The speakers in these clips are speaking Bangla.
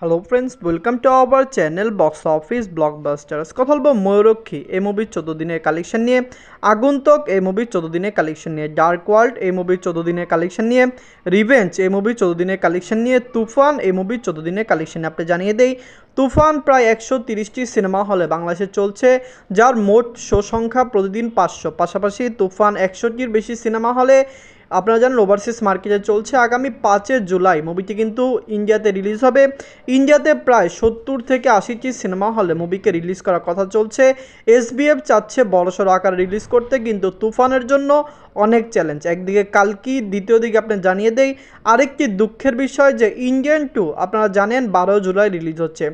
hello friends welcome to our channel box office blockbusters কথা বলবো ময়ূরক্ষী এই মুভির চোদ্দো দিনের কালেকশন নিয়ে আগন্তক এই মুভির চোদ্দো দিনের কালেকশন নিয়ে ডার্ক ওয়ার্ল্ড এই মুভির চোদ্দো দিনের কালেকশন নিয়ে রিভেঞ্জ এই মুভির চোদ্দো দিনের কালেকশন নিয়ে তুফান এই মুভির চোদ্দো দিনের কালেকশন আপনি জানিয়ে দেই তুফান প্রায় একশো তিরিশটি সিনেমা হলে বাংলাদেশে চলছে যার মোট শো সংখ্যা প্রতিদিন পাঁচশো পাশাপাশি তুফান একশোটির বেশি সিনেমা হলে আপনারা জানেন ওভারসিজ মার্কেটে চলছে আগামী পাঁচের জুলাই মুভিটি কিন্তু ইন্ডিয়াতে রিলিজ হবে ইন্ডিয়াতে প্রায় সত্তর থেকে আশিটি সিনেমা হলে মুভিকে রিলিজ করার কথা চলছে এসবিএফ চাচ্ছে বড়সড় আকারে রিলিজ করতে কিন্তু তুফানের জন্য অনেক চ্যালেঞ্জ একদিকে কালকি দ্বিতীয় দিকে আপনি জানিয়ে দেই আরেকটি দুঃখের বিষয় যে ইন্ডিয়ান টু আপনারা জানেন বারো জুলাই রিলিজ হচ্ছে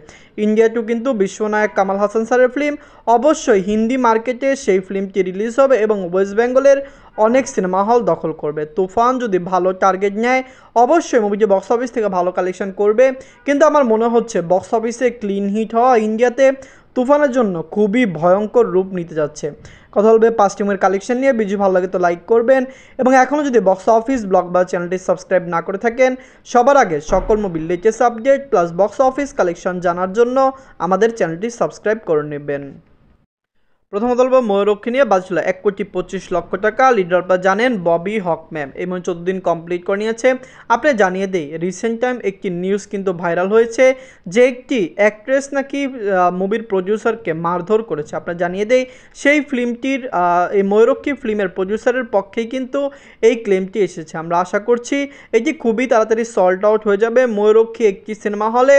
ইন্ডিয়া টু কিন্তু বিশ্বনায়ক কামাল হাসান স্যারের ফিল্ম অবশ্যই হিন্দি মার্কেটে সেই ফিল্মটি রিলিজ হবে এবং ওয়েস্ট বেঙ্গলের অনেক সিনেমা হল দখল করবে তুফান যদি ভালো টার্গেট নেয় অবশ্যই মুভিটি বক্স অফিস থেকে ভালো কালেকশন করবে কিন্তু আমার মনে হচ্ছে বক্স অফিসে ক্লিন হিট হওয়া ইন্ডিয়াতে তুফানের জন্য খুবই ভয়ঙ্কর রূপ নিতে যাচ্ছে কথা বলবে পাঁচ টিমের কালেকশন নিয়ে বিজু ভালো লাগে তো লাইক করবেন এবং এখনও যদি বক্স অফিস ব্লগ বা চ্যানেলটি সাবস্ক্রাইব না করে থাকেন সবার আগে সকল মুভির latest update plus box office collection জানার জন্য আমাদের চ্যানেলটি সাবস্ক্রাইব করে নেবেন প্রথমত বলবো ময়ূরক্ষী নিয়ে বাজছিল এক কোটি পঁচিশ লক্ষ টাকা বা জানেন ববি হক ম্যাম এই মনে চোদ্দ দিন কমপ্লিট করে নিয়েছে আপনি জানিয়ে দিই রিসেন্ট টাইম একটি নিউজ কিন্তু ভাইরাল হয়েছে যে একটি অ্যাক্ট্রেস নাকি মুভির প্রডিউসারকে মারধর করেছে আপনার জানিয়ে দেই সেই ফিল্মটির এই ময়ূরক্ষী ফিল্মের প্রডিউসারের পক্ষেই কিন্তু এই ক্লেমটি এসেছে আমরা আশা করছি এটি খুবই তাড়াতাড়ি সল্ট আউট হয়ে যাবে ময়ূরক্ষী একটি সিনেমা হলে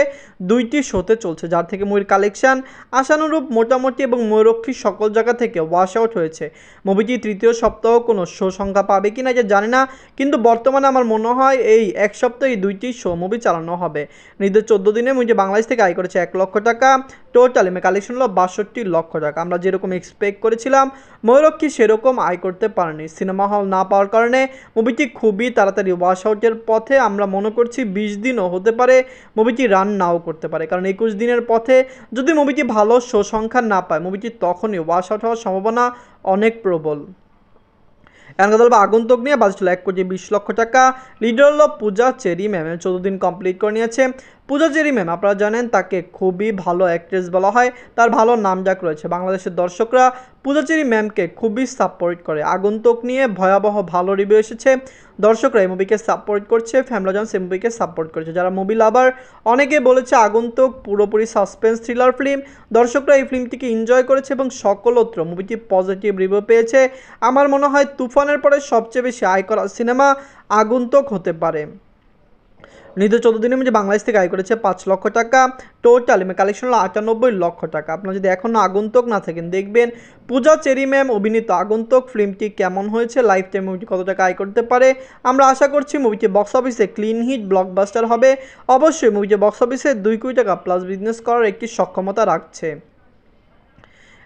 দুইটি শোতে চলছে যার থেকে মুভির কালেকশান আশানুরূপ মোটামুটি এবং ময়ূরক্ষী সকল সকল জায়গা থেকে ওয়াশ আউট হয়েছে মুভিটি তৃতীয় সপ্তাহ কোনো শো সংখ্যা পাবে কি না যে জানি না কিন্তু বর্তমানে আমার মনে হয় এই এক সপ্তাহে দুইটি শো মুভি চালানো হবে নিজেদের চোদ্দো দিনে মুভিটি বাংলাদেশ থেকে আয় করেছে এক লক্ষ টাকা টোটাল আমি কালেকশন হলো বাষট্টি লক্ষ টাকা আমরা যেরকম এক্সপেক্ট করেছিলাম ময়ূরক্ষী সেরকম আয় করতে পারেনি সিনেমা হল না পাওয়ার কারণে মুভিটি খুবই তাড়াতাড়ি ওয়াশ আউটের পথে আমরা মনে করছি বিশ দিনও হতে পারে মুভিটি রান নাও করতে পারে কারণ একুশ দিনের পথে যদি মুভিটি ভালো শো সংখ্যা না পায় মুভিটি তখনই ওয়াশ আউট হওয়ার সম্ভাবনা অনেক প্রবল এখন কথা আগন্তক নিয়ে বাজেট ছিল এক কোটি বিশ লক্ষ টাকা লিডার হলো পূজা চেরি ম্যাম চোদ্দ দিন কমপ্লিট করে নিয়েছে পূজা জেরি ম্যাম আপনারা জানেন তাকে খুবই ভালো অ্যাক্ট্রেস বলা হয় তার ভালো নামজাক রয়েছে বাংলাদেশের দর্শকরা পূজাচেরি ম্যামকে খুবই সাপোর্ট করে আগন্তুক নিয়ে ভয়াবহ ভালো রিভিউ এসেছে দর্শকরা এই মুভিকে সাপোর্ট করছে ফ্যামলা জন্স মুভিকে সাপোর্ট করছে যারা মুভি লাভার অনেকে বলেছে আগন্তুক পুরোপুরি সাসপেন্স থ্রিলার ফিল্ম দর্শকরা এই ফিল্মটিকে এনজয় করেছে এবং সকলত্র মুভিটি পজিটিভ রিভিউ পেয়েছে আমার মনে হয় তুফানের পরে সবচেয়ে বেশি আয় করা সিনেমা আগন্তুক হতে পারে নির্দিষ্ট চোদ্দো দিনের মধ্যে বাংলাদেশ থেকে আয় করেছে পাঁচ লক্ষ টাকা টোটাল কালেকশন হলো আটানব্বই লক্ষ টাকা আপনারা যদি এখনও আগন্তুক না থাকেন দেখবেন পূজা চেরি ম্যাম অভিনীত আগন্তুক ফিল্মটি কেমন হয়েছে লাইফ টাইম মুভিটি কত টাকা আয় করতে পারে আমরা আশা করছি মুভিটি বক্স অফিসে ক্লিন হিট ব্লকবাস্টার হবে অবশ্যই মুভিটি বক্স অফিসে দুই কোটি টাকা প্লাস বিজনেস করার একটি সক্ষমতা রাখছে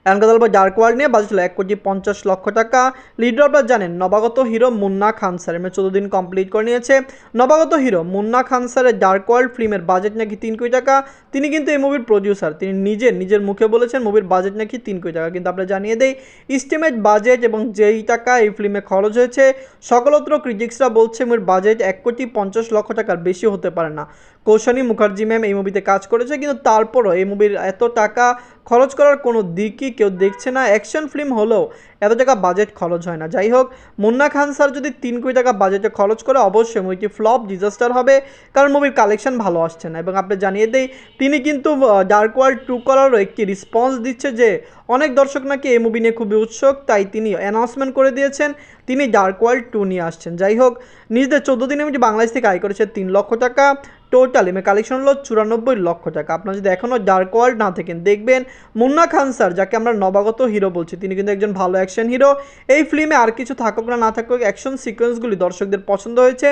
এখন বা বলবো ওয়ার্ল্ড নিয়ে বাজেছিল এক কোটি পঞ্চাশ লক্ষ টাকা লিডর আপনার জানেন নবাগত হিরো মুন্না খান স্যার এমনি চোদ্দ দিন কমপ্লিট করে নিয়েছে নবাগত হিরো মুন্না খান স্যারের ডার্ক ওয়ার্ল্ড ফিল্মের বাজেট নাকি তিন কোটি টাকা তিনি কিন্তু এই মুভির প্রডিউসার তিনি নিজে নিজের মুখে বলেছেন মুভির বাজেট নাকি তিন কোটি টাকা কিন্তু আপনার জানিয়ে দেই ইস্টিমেট বাজেট এবং যেই টাকা এই ফিল্মে খরচ হয়েছে সকলত্র ক্রিটিক্সরা বলছে মুভির বাজেট এক কোটি পঞ্চাশ লক্ষ টাকার বেশি হতে পারে না কৌশানী মুখার্জি ম্যাম এই মুভিতে কাজ করেছে কিন্তু তারপরও এই মুভির এত টাকা খরচ করার কোনো দিকই কেউ দেখছে না অ্যাকশন ফিল্ম হলেও এত টাকা বাজেট খরচ হয় না যাই হোক মুন্না খান স্যার যদি তিন কোটি টাকা বাজেটে খরচ করে অবশ্যই মুভিটি ফ্লপ ডিজাস্টার হবে কারণ মুভির কালেকশন ভালো আসছে না এবং আপনি জানিয়ে দেই তিনি কিন্তু ডার্ক ওয়ার্ল্ড টু করারও একটি রিসপন্স দিচ্ছে যে অনেক দর্শক নাকি এই মুভি নিয়ে খুবই উৎসুক তাই তিনি অ্যানাউন্সমেন্ট করে দিয়েছেন তিনি ডার্ক ওয়ার্ল্ড টু নিয়ে আসছেন যাই হোক নিজেদের চোদ্দো দিনে মুভিটি বাংলাদেশ থেকে আয় করেছে তিন লক্ষ টাকা টোটাল এমএ কালেকশন হলো চুরানব্বই লক্ষ টাকা আপনারা যদি এখনও ডার্ক ওয়ার্ল্ড না থাকেন দেখবেন মুন্না খান স্যার যাকে আমরা নবাগত হিরো বলছি তিনি কিন্তু একজন ভালো অ্যাকশন হিরো এই ফিল্মে আর কিছু থাকুক না না থাকুক অ্যাকশন সিকোয়েন্সগুলি দর্শকদের পছন্দ হয়েছে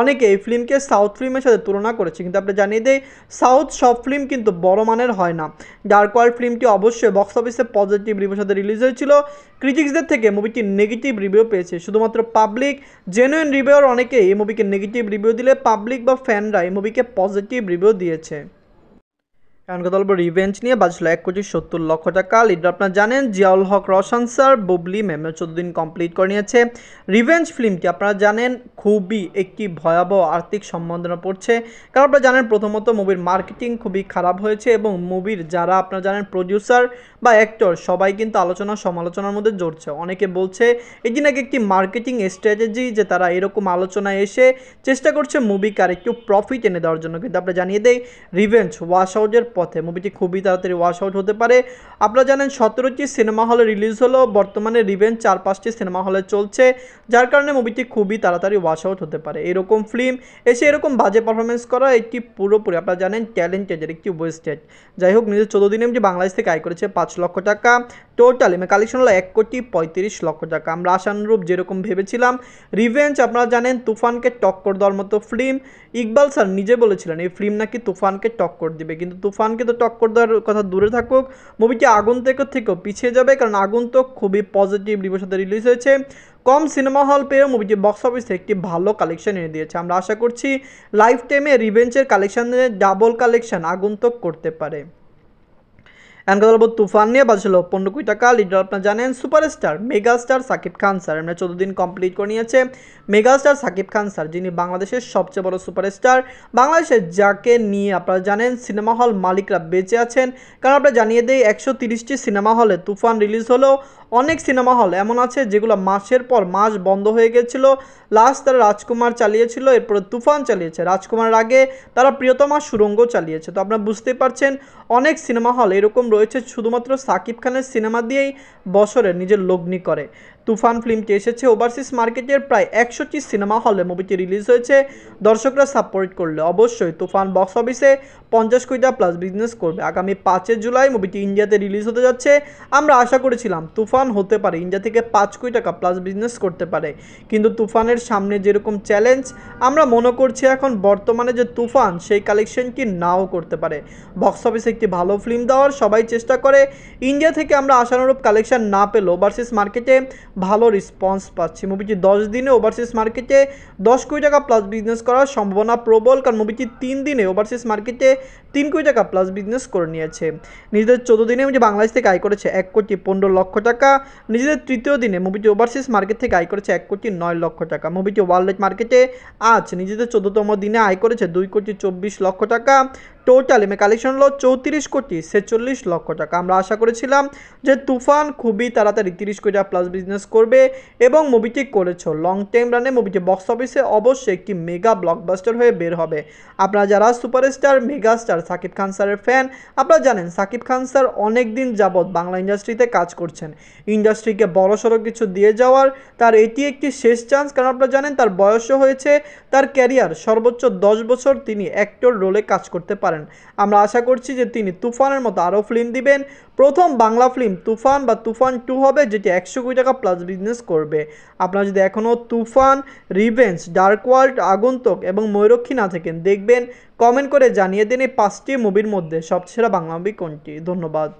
অনেকে এই ফিল্মকে সাউথ ফিল্মের সাথে তুলনা করেছে কিন্তু আপনি জানিয়ে দেয় সাউথ সব ফিল্ম কিন্তু বড় মানের হয় না ডার্ক ওয়ার্ল্ড ফিল্মটি অবশ্যই বক্স অফিসে পজিটিভ রিভিউর সাথে রিলিজ হয়েছিল ক্রিটিক্সদের থেকে মুভিটি নেগেটিভ রিভিউ পেয়েছে শুধুমাত্র পাবলিক জেনুইন রিভিউর অনেকেই এই মুভিকে নেগেটিভ রিভিউ দিলে পাবলিক বা ফ্যানরা এই মুভিকে পজিটিভ রিভিউ দিয়েছে কথা বলবো রিভেঞ্জ নিয়ে বাজছিল এক কোটি সত্তর লক্ষ টাকা লিডার আপনারা জানেন জিয়াউল হক রোশন স্যার বুবলি মেমে চোদ্দ দিন কমপ্লিট করে নিয়েছে রিভেঞ্জ ফিল্মটি আপনারা জানেন খুবই একটি ভয়াবহ আর্থিক সম্বন্ধনা পড়ছে কারণ আপনারা জানেন প্রথমত মুভির মার্কেটিং খুবই খারাপ হয়েছে এবং মুভির যারা আপনারা জানেন প্রডিউসার বা অ্যাক্টর সবাই কিন্তু আলোচনা সমালোচনার মধ্যে জড়ছে অনেকে বলছে এটি নাকি একটি মার্কেটিং স্ট্র্যাটেজি যে তারা এরকম আলোচনায় এসে চেষ্টা করছে মুভি কার একটু প্রফিট এনে দেওয়ার জন্য কিন্তু আপনারা জানিয়ে দেয় রিভেঞ্জ ওয়াশ আউটের পথে মুভিটি খুবই তাড়াতাড়ি ওয়াশ আউট হতে পারে আপনারা জানেন সতেরোটি সিনেমা হলে রিলিজ হলো বর্তমানে রিভেঞ্জ চার পাঁচটি সিনেমা হলে চলছে যার কারণে মুভিটি খুবই তাড়াতাড়ি ওয়াশ আউট হতে পারে এরকম ফিল্ম এসে এরকম বাজে পারফরমেন্স করা একটি পুরোপুরি আপনারা জানেন ট্যালেন্টেডের একটি ওয়েস্টেড যাই হোক নিজের চোদ্দ দিনে যে বাংলাদেশ থেকে আয় করেছে পাঁচ লক্ষ টাকা টোটাল এমনি কালেকশন হলো এক কোটি পঁয়ত্রিশ লক্ষ টাকা আমরা আশানুরূপ যেরকম ভেবেছিলাম রিভেঞ্জ আপনারা জানেন তুফানকে টক্কর দেওয়ার মতো ফিল্ম ইকবাল স্যার নিজে বলেছিলেন এই ফিল্ম নাকি তুফানকে টক্কর দিবে কিন্তু তুফান পানকে তো টক্কর দেওয়ার কথা দূরে থাকুক মুভিটি থেকে থেকেও পিছিয়ে যাবে কারণ আগন্তুক খুবই পজিটিভ রিভিউর সাথে রিলিজ হয়েছে কম সিনেমা হল পেয়েও মুভিটি বক্স অফিসে একটি ভালো কালেকশন এনে দিয়েছে আমরা আশা করছি লাইফ টাইমে রিভেঞ্চের কালেকশানে ডাবল কালেকশন আগন্তক করতে পারে অ্যান্ড কথা বলবো তুফান নিয়ে বাজছিল পনেরো কুড়ি টাকা লিডার আপনার জানেন superstar megastar Shakib Khan sir আমরা চোদ্দ দিন কমপ্লিট করে নিয়েছে মেগাস্টার সাকিব খান স্যার যিনি বাংলাদেশের সবচেয়ে বড় সুপারস্টার বাংলাদেশের যাকে নিয়ে আপনারা জানেন সিনেমা হল মালিকরা বেঁচে আছেন কারণ আপনারা জানিয়ে দেয় একশো তিরিশটি সিনেমা হলে তুফান রিলিজ হলো অনেক সিনেমা হল এমন আছে যেগুলো মাসের পর মাস বন্ধ হয়ে গেছিল লাস্ট তারা রাজকুমার চালিয়েছিল এরপরে তুফান চালিয়েছে রাজকুমার আগে তারা প্রিয়তমা সুরঙ্গ চালিয়েছে তো আপনারা বুঝতে পারছেন অনেক সিনেমা হল এরকম রয়েছে শুধুমাত্র সাকিব খানের সিনেমা দিয়েই বছরে নিজের লগ্নি করে তুফান ফিল্মটি এসেছে ওভারসিজ মার্কেটের প্রায় একশোটি সিনেমা হলে মুভিটি রিলিজ হয়েছে দর্শকরা সাপোর্ট করলে অবশ্যই তুফান বক্স অফিসে পঞ্চাশ কোটিটা প্লাস বিজনেস করবে আগামী পাঁচে জুলাই মুভিটি ইন্ডিয়াতে রিলিজ হতে যাচ্ছে আমরা আশা করেছিলাম তুফান হতে পারে ইন্ডিয়া থেকে পাঁচ কোটি টাকা প্লাস বিজনেস করতে পারে কিন্তু তুফানের সামনে যেরকম চ্যালেঞ্জ আমরা মনে করছি এখন বর্তমানে যে তুফান সেই কালেকশনটি নাও করতে পারে বক্স অফিসে একটি ভালো ফিল্ম দেওয়ার সবাই চেষ্টা করে ইন্ডিয়া থেকে আমরা আশানুরূপ কালেকশন না পেলেও ওভারসিজ মার্কেটে ভালো রেসপন্স পাচ্ছি মুভিটি দশ দিনে ওভারসিজ মার্কেটে দশ কোটি টাকা প্লাস বিজনেস করার সম্ভাবনা প্রবল কারণ মুভিটি তিন দিনে ওভারসিজ মার্কেটে তিন কোটি টাকা প্লাস বিজনেস করে নিয়েছে নিজেদের চোদ্দ দিনে যে বাংলাদেশ থেকে আয় করেছে এক কোটি পনেরো লক্ষ টাকা নিজেদের তৃতীয় দিনে মুভিটি ওভারসিজ মার্কেট থেকে আয় করেছে এক কোটি নয় লক্ষ টাকা মুভিটি ওয়ার্ল্ড মার্কেটে আজ নিজেদের চোদ্দতম দিনে আয় করেছে দুই কোটি চব্বিশ লক্ষ টাকা টোটাল এমএ কালেকশন হলো চৌত্রিশ কোটি ছেচল্লিশ লক্ষ টাকা আমরা আশা করেছিলাম যে তুফান খুবই তাড়াতাড়ি তিরিশ কোটি প্লাস বিজনেস করবে এবং মুভিটি করেছ লং টাইম রানে মুভিটি বক্স অফিসে অবশ্যই একটি মেগা ব্লকবাস্টার হয়ে বের হবে আপনারা যারা সুপারস্টার মেগাস্টার সাকিব খান স্যারের ফ্যান আপনারা জানেন সাকিব খান স্যার অনেক দিন যাবৎ বাংলা ইন্ডাস্ট্রিতে কাজ করছেন ইন্ডাস্ট্রিকে বড়সড় কিছু দিয়ে যাওয়ার তার এটি একটি শেষ চান্স কারণ আপনারা জানেন তার বয়সও হয়েছে তার ক্যারিয়ার সর্বোচ্চ দশ বছর তিনি অ্যাক্টর রোলে কাজ করতে পারেন আমরা আশা করছি যে তিনি তুফানের মতো আরও ফিল্ম দিবেন প্রথম বাংলা ফিল্ম তুফান বা তুফান টু হবে যেটি একশো কোটি টাকা প্লাস বিজনেস করবে আপনারা যদি এখনও তুফান রিভেঞ্জ ডার্ক ওয়ার্ল্ড আগন্তক এবং ময়ূরক্ষী না থাকেন দেখবেন কমেন্ট করে জানিয়ে দিন এই পাঁচটি মুভির মধ্যে সবসেরা বাংলা মুভি কোনটি ধন্যবাদ